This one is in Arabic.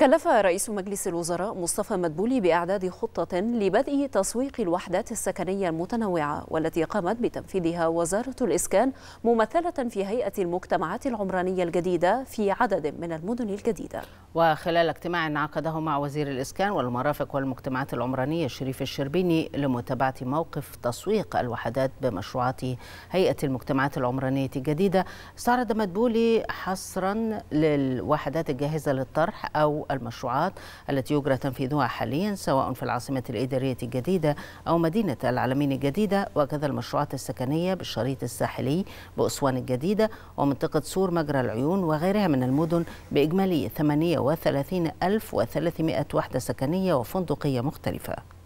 كلف رئيس مجلس الوزراء مصطفى مدبولي بإعداد خطة لبدء تسويق الوحدات السكنية المتنوعة والتي قامت بتنفيذها وزارة الإسكان ممثلة في هيئة المجتمعات العمرانية الجديدة في عدد من المدن الجديدة وخلال اجتماع عقده مع وزير الإسكان والمرافق والمجتمعات العمرانية شريف الشربيني لمتابعة موقف تسويق الوحدات بمشروعات هيئة المجتمعات العمرانية الجديدة استعرض مدبولي حصرا للوحدات الجاهزة للطرح أو المشروعات التي يجرى تنفيذها حاليا سواء في العاصمة الإدارية الجديدة أو مدينة العلمين الجديدة وكذا المشروعات السكنية بالشريط الساحلي بأسوان الجديدة ومنطقة سور مجرى العيون وغيرها من المدن بإجمالي 38300 وحدة سكنية وفندقية مختلفة